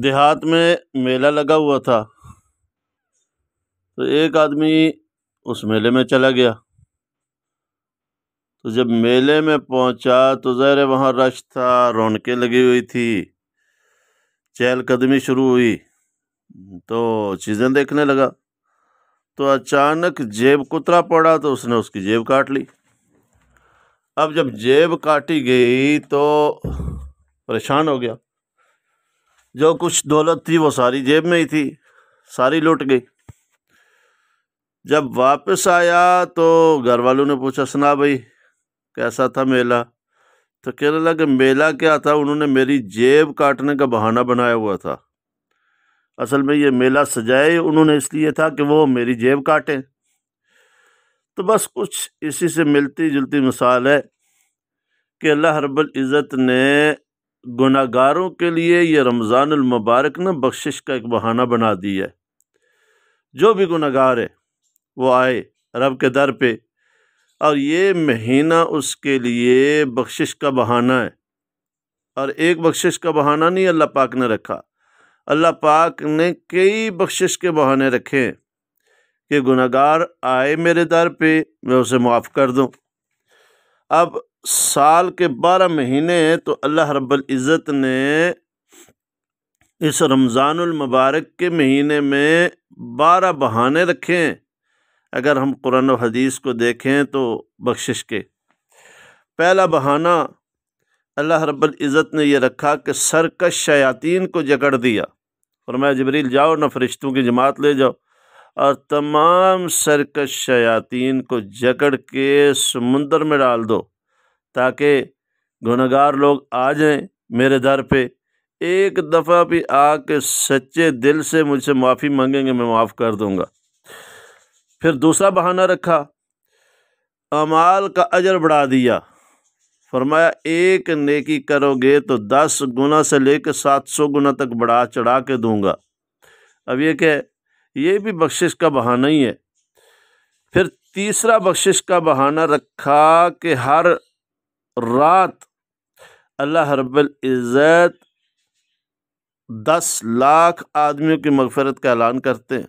देहात में मेला लगा हुआ था तो एक आदमी उस मेले में चला गया तो जब मेले में पहुंचा तो ज़ाहिर वहाँ रश था रौनकें लगी हुई थी चहलकदमी शुरू हुई तो चीज़ें देखने लगा तो अचानक जेब कुतरा पड़ा तो उसने उसकी जेब काट ली अब जब जेब काटी गई तो परेशान हो गया जो कुछ दौलत थी वो सारी जेब में ही थी सारी लुट गई जब वापस आया तो घर वालों ने पूछा सुना भाई कैसा था मेला तो कहने लगा मेला क्या था उन्होंने मेरी जेब काटने का बहाना बनाया हुआ था असल में ये मेला सजाए उन्होंने इसलिए था कि वो मेरी जेब काटे तो बस कुछ इसी से मिलती जुलती मिसाल है कि अल्लाह रब्बुल इज़्ज़त ने गुनागारों के लिए यह रमज़ानमबारक मुबारक ने बख्शिश का एक बहाना बना दिया है जो भी गुनागार है वो आए रब के दर पे और ये महीना उसके लिए बख्शिश का बहाना है और एक बख्शिश का बहाना नहीं अल्लाह पाक ने रखा अल्लाह पाक ने कई बख्शिश के बहाने रखे हैं कि गुनागार आए मेरे दर पे मैं उसे माफ़ कर दूँ अब साल के बारह महीने तो अल्लाह रब्बुल इज़्ज़त ने इस रमज़ानुल मुबारक के महीने में बारह बहाने रखे हैं अगर हम कुरान और हदीस को देखें तो बख्शिश के पहला बहाना अल्लाह रब्बुल इज़्ज़त ने यह रखा कि सरकश शयातीन को जकड़ दिया और मैं जबरील जाओ ना फरिश्तों की जमात ले जाओ और तमाम सरकश शयातीन को जकड़ के समुंदर में डाल दो ताकि गुनागार लोग आ जाएं मेरे दर पे एक दफ़ा भी आके सच्चे दिल से मुझसे माफ़ी मांगेंगे मैं माफ़ कर दूँगा फिर दूसरा बहाना रखा अमाल का अजर बढ़ा दिया फरमाया एक नेकी करोगे तो दस गुना से लेकर सात सौ गुना तक बढ़ा चढ़ा के दूँगा अब ये क्या ये भी बख्शिश का बहाना ही है फिर तीसरा बख्शिश का बहाना रखा कि हर रात अल्लाह रब्ज़त दस लाख आदमियों की मगफरत का ऐलान करते हैं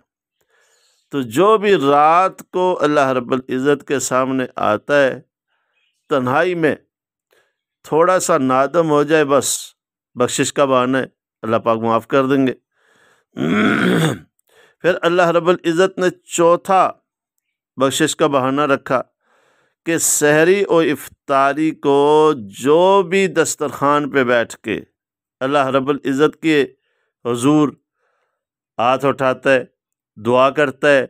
तो जो भी रात को अल्लाह रब्ज़त के सामने आता है तन्हाई में थोड़ा सा नादम हो जाए बस बख्शिश का बहाना है अल्लाह पाक माफ़ कर देंगे फिर अल्लाह रब्ज़त ने चौथा बख्शिश का बहाना रखा कि सहरी और इफ्तारी को जो भी दस्तरखान पे बैठ के अल्लाह रब्बुल इज़्ज़त के हजूर हाथ उठाता है दुआ करता है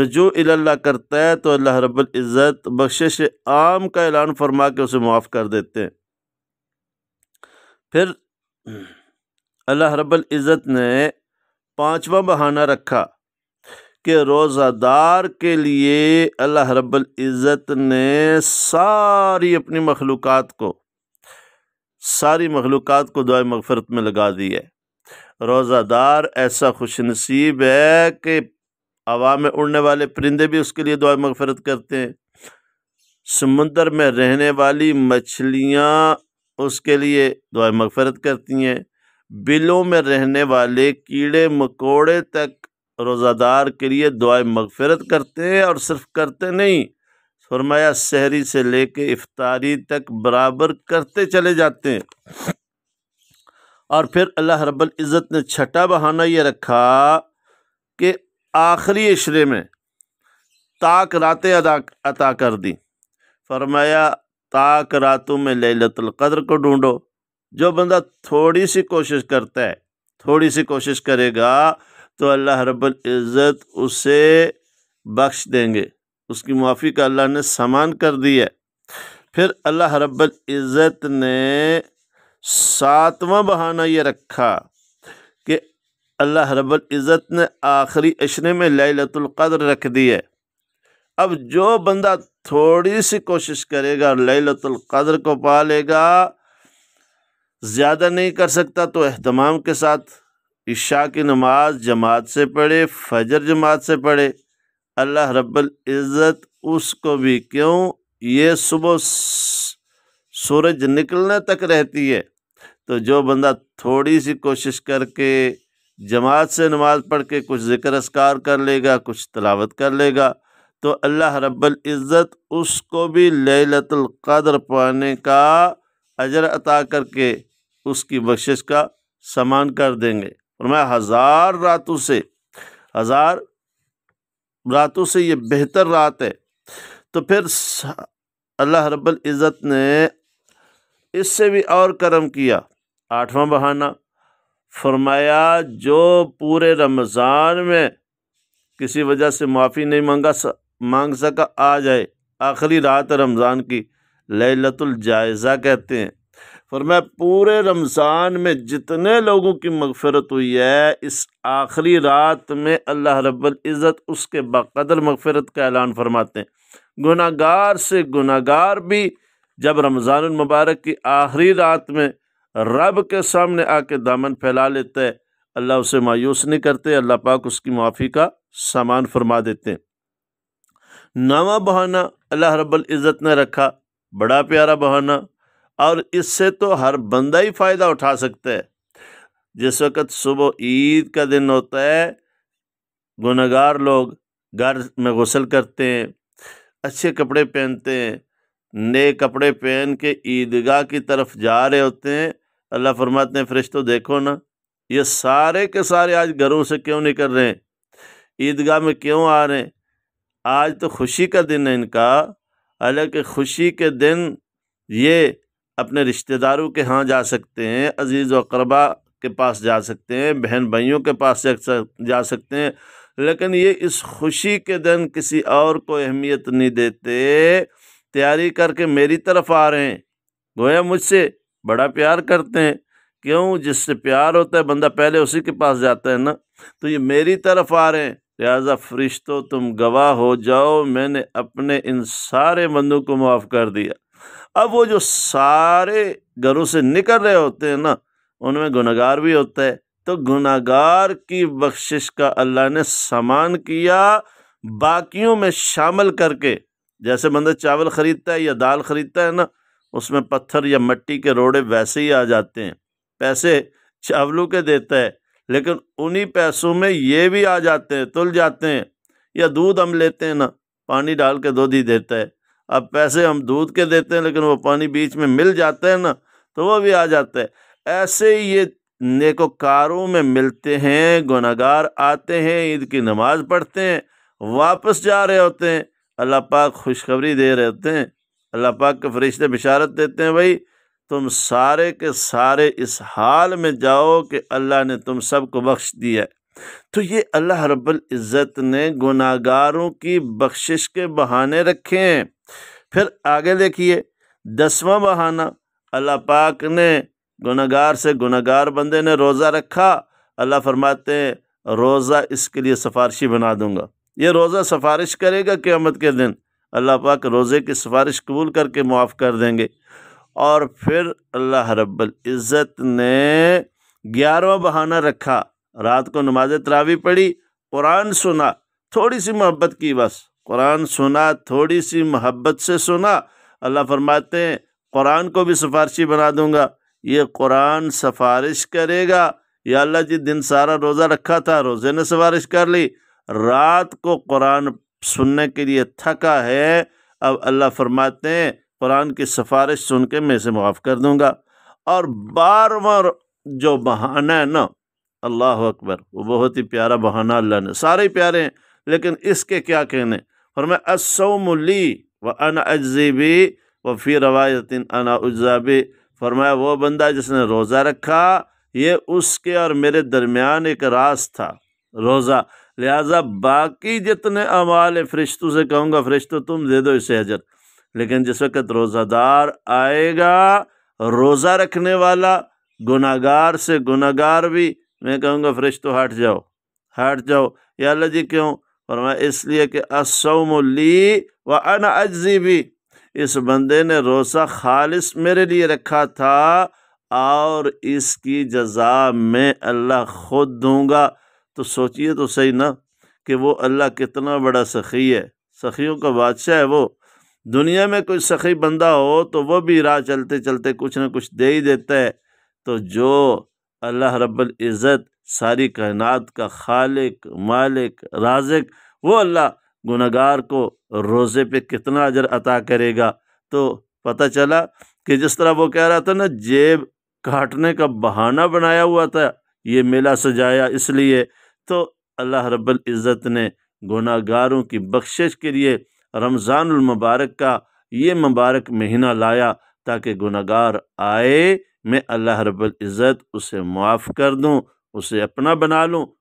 रजू इल्ला करता है तो अल्लाह रब्बुल इज़्ज़त बख्शिश आम का ऐलान फरमा के उसे माफ़ कर देते हैं फिर अल्लाह रब्बुल इज़्ज़त ने पांचवा बहाना रखा के रोज़ादार के लिए अल्लाह रब्बुल इज़्ज़त ने सारी अपनी मखलूक को सारी मखलूक को दुआ मगफरत में लगा दी है रोज़ादार ऐसा खुश नसीब है कि हवा में उड़ने वाले परिंदे भी उसके लिए दुआ मगफरत करते हैं समुंदर में रहने वाली मछलियाँ उसके लिए दुआ मगफरत करती हैं बिलों में रहने वाले कीड़े मकोड़े तक रोज़ादार के लिए दुआ मगफ़रत करते हैं और सिर्फ करते नहीं फरमाया शहरी से लेके इफ्तारी तक बराबर करते चले जाते हैं और फिर अल्लाह रब्बुल इज़्ज़त ने छठा बहाना ये रखा कि आखिरी इशरे में ताक रातें अदा अता कर दी फरमाया ताक रातों में लतर को ढूंढो जो बंदा थोड़ी सी कोशिश करता है थोड़ी सी कोशिश करेगा तो अल्लाह रब्ज़त उसे बख्श देंगे उसकी माफ़ी का अल्लाह ने सामान कर दिया फिर अल्लाह रब्ज़त ने सातवां बहाना ये रखा कि अल्लाह रब्ज़त ने आखिरी अशरे में लतुल्क़द्र रख दी है अब जो बंदा थोड़ी सी कोशिश करेगा और लतुल्क़द्र को पा लेगा ज़्यादा नहीं कर सकता तो अहतमाम के साथ इशा की नमाज जमात से पढ़े फजर जमात से पढ़े अल्लाह रब्बल इज़्ज़त उसको भी क्यों ये सुबह सूरज निकलने तक रहती है तो जो बंदा थोड़ी सी कोशिश करके जमात से नमाज पढ़ के कुछ ज़िक्र असकार कर लेगा कुछ तलावत कर लेगा तो अल्लाह रब्बल इज़्ज़त उसको भी लतर पाने का अजर अता करके उसकी बख्शिश का सामान कर देंगे फरमाया हज़ार रातों से हज़ार रातों से ये बेहतर रात है तो फिर अल्लाह रब्बुल इज़्ज़त ने इससे भी और करम किया आठवां बहाना फरमाया जो पूरे रमज़ान में किसी वजह से माफ़ी नहीं मांगा मांग सका आ जाए आखिरी रात रमज़ान की लतुल जायज़ा कहते हैं फरमाया पूरे रमज़ान में जितने लोगों की मगफरत हुई है इस आखिरी रात में अल्लाह रब्बुल इज़्ज़त उसके बकदर मगफरत का ऐलान फरमाते हैं गुनागार से गुनागार भी जब रमज़ान मुबारक की आखिरी रात में रब के सामने आके दामन फैला लेते हैं अल्लाह उसे मायूस नहीं करते अल्लाह पाक उसकी माफ़ी का सामान फरमा देते हैं नवा बहाना अल्लाह रब्बुल इज़्ज़त ने रखा बड़ा प्यारा बहाना और इससे तो हर बंदा ही फ़ायदा उठा सकता है जिस वक़्त सुबह ईद का दिन होता है गुनागार लोग घर में गसल करते हैं अच्छे कपड़े पहनते हैं नए कपड़े पहन के ईदगाह की तरफ जा रहे होते हैं अल्लाह फरमाते हैं फरिश्तों देखो ना ये सारे के सारे आज घरों से क्यों निकल रहे हैं ईदगाह में क्यों आ रहे हैं आज तो खुशी का दिन है इनका हालांकि खुशी के दिन ये अपने रिश्तेदारों के यहाँ जा सकते हैं अजीज़ वकरबा के पास जा सकते हैं बहन भाइयों के पास जा सकते हैं लेकिन ये इस खुशी के दिन किसी और को अहमियत नहीं देते तैयारी करके मेरी तरफ आ रहे हैं गोया मुझसे बड़ा प्यार करते हैं क्यों जिससे प्यार होता है बंदा पहले उसी के पास जाता है ना तो ये मेरी तरफ आ रहे हैं लिहाजा फरिश्तों तुम गवाह हो जाओ मैंने अपने इन सारे बंदों को माफ़ कर दिया अब वो जो सारे घरों से निकल रहे होते हैं ना उनमें गुनागार भी होता है तो गुनागार की बख्शिश का अल्लाह ने समान किया बाकियों में शामिल करके जैसे बंदा चावल ख़रीदता है या दाल ख़रीदता है ना उसमें पत्थर या मिट्टी के रोड़े वैसे ही आ जाते हैं पैसे चावलों के देता है लेकिन उन्हीं पैसों में ये भी आ जाते हैं तुल जाते हैं या दूध हम लेते हैं ना पानी डाल के दूध ही देता है अब पैसे हम दूध के देते हैं लेकिन वो पानी बीच में मिल जाता है ना तो वो भी आ जाता है ऐसे ही ये नेकोकारों में मिलते हैं गुनागार आते हैं ईद की नमाज पढ़ते हैं वापस जा रहे होते हैं अल्लाह पाक खुशखबरी दे रहे होते हैं अल्लाह पाक के फरिश्ते बिशारत देते हैं भाई तुम सारे के सारे इस हाल में जाओ कि अल्लाह ने तुम सबको बख्श दिया है तो ये अल्लाह रब्बुल इज़्ज़त ने गुनागारों की बख्शिश के बहाने रखे हैं फिर आगे देखिए दसवां बहाना अल्लाह पाक ने गुनागार से गुनागार बंदे ने रोज़ा रखा अल्लाह फरमाते हैं रोज़ा इसके लिए सिफारशी बना दूंगा ये रोज़ा सिफारिश करेगा क़्यामत के दिन अल्लाह पाक रोज़े की सिफारिश कबूल करके माफ़ कर देंगे और फिर अल्लाह रब्बल इज़्ज़त ने ग्यारहवा बहाना रखा रात को नमाज तरावी पढ़ी कुरान सुना थोड़ी सी मोहब्बत की बस कुरान सुना थोड़ी सी मोहब्बत से सुना अल्लाह फरमाते हैं कुरान को भी सिफारशी बना दूंगा ये कुरान सिफारिश करेगा या अल्लाह जी दिन सारा रोज़ा रखा था रोज़े ने सिफारिश कर ली रात को कुरान सुनने के लिए थका है अब अल्लाह फरमाते हैं कुरान की सिफारिश सुन के मैं इसे मुआफ़ कर दूँगा और बार बार जो बहाना है ना अल्लाह अकबर वो बहुत ही प्यारा बहाना अल्लाह ने सारे ही प्यारे हैं लेकिन इसके क्या कहने फरमा असोमली व अन अजीबी व फिर रवायतिन अना उजाबी फरमाया वो बंदा जिसने रोज़ा रखा ये उसके और मेरे दरमियान एक रास था रोज़ा लिहाजा बाकी जितने अमाल फ़रिश्तों से कहूँगा फ़रिश्तों तुम दे दो इसे हजर लेकिन जिस वक्त रोज़ादार आएगा रोज़ा रखने वाला गुनागार से गुनागार भी मैं कहूँगा फ़रिश्तों हट जाओ हट जाओ या अल्लाह जी क्यों फरमाया इसलिए कि असौमली व अन भी इस बंदे ने रोज़ा खालिस मेरे लिए रखा था और इसकी जजा मैं अल्लाह खुद दूंगा तो सोचिए तो सही ना कि वो अल्लाह कितना बड़ा सखी है सखियों का बादशाह है वो दुनिया में कोई सखी बंदा हो तो वह भी राह चलते चलते कुछ ना कुछ दे ही देता है तो जो अल्लाह रब्बुल इज़्ज़त सारी कायनात का खालिक मालिक राजिक वो अल्लाह गुनागार को रोज़े पे कितना अजर अता करेगा तो पता चला कि जिस तरह वो कह रहा था ना जेब काटने का बहाना बनाया हुआ था ये मेला सजाया इसलिए तो अल्लाह रब्बल इज़्ज़त ने गुनागारों की बख्शिश के लिए रमज़ानुल मुबारक का ये मुबारक महीना लाया ताकि गुनागार आए मैं अल्लाह रब्बल इज़्ज़त उसे माफ़ कर दूँ उसे अपना बना लूं